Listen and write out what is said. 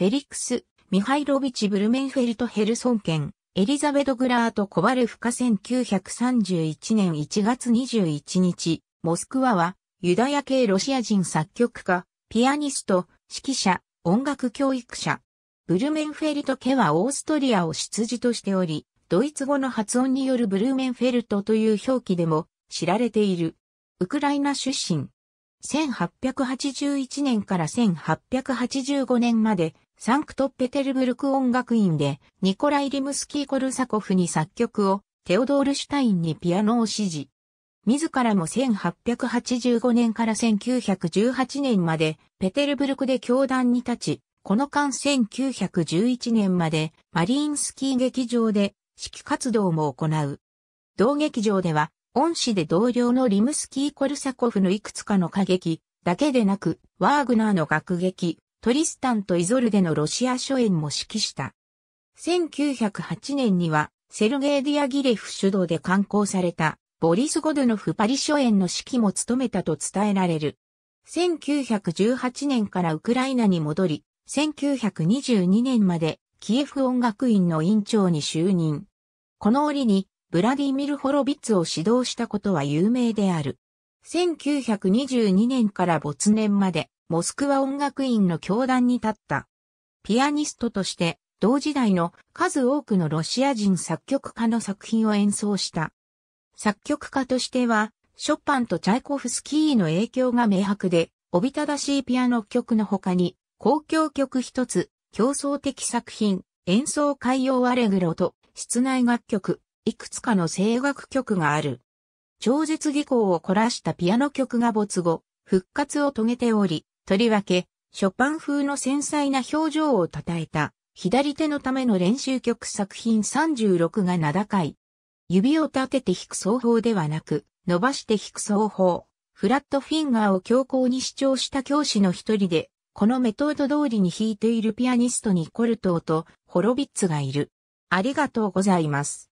フェリックス・ミハイロビチ・ブルメンフェルト・ヘルソン県、エリザベド・グラート・コバルフカ1931年1月21日、モスクワは、ユダヤ系ロシア人作曲家、ピアニスト、指揮者、音楽教育者。ブルメンフェルト家はオーストリアを出自としており、ドイツ語の発音によるブルーメンフェルトという表記でも知られている。ウクライナ出身。1881年から1885年までサンクトペテルブルク音楽院でニコライ・リムスキー・コルサコフに作曲を、テオドール・シュタインにピアノを指示。自らも1885年から1918年までペテルブルクで教壇に立ち、この間1911年までマリーンスキー劇場で指揮活動も行う。同劇場では恩師で同僚のリムスキー・コルサコフのいくつかの歌劇だけでなく、ワーグナーの楽劇、トリスタンとイゾルデのロシア初演も指揮した。1908年には、セルゲイ・ディアギレフ主導で刊行された、ボリス・ゴドゥノフ・パリ初演の指揮も務めたと伝えられる。1918年からウクライナに戻り、1922年までキエフ音楽院の院長に就任。この折に、ブラディミル・ホロビッツを指導したことは有名である。1922年から没年まで、モスクワ音楽院の教壇に立った。ピアニストとして、同時代の数多くのロシア人作曲家の作品を演奏した。作曲家としては、ショパンとチャイコフスキーの影響が明白で、おびただしいピアノ曲の他に、公共曲一つ、競争的作品、演奏海洋アレグロと、室内楽曲、いくつかの声楽曲がある。超絶技巧を凝らしたピアノ曲が没後、復活を遂げており、とりわけ、ショパン風の繊細な表情を称えた、左手のための練習曲作品36が名高い。指を立てて弾く奏法ではなく、伸ばして弾く奏法、フラットフィンガーを強行に主張した教師の一人で、このメトード通りに弾いているピアニストにコルトーとホロビッツがいる。ありがとうございます。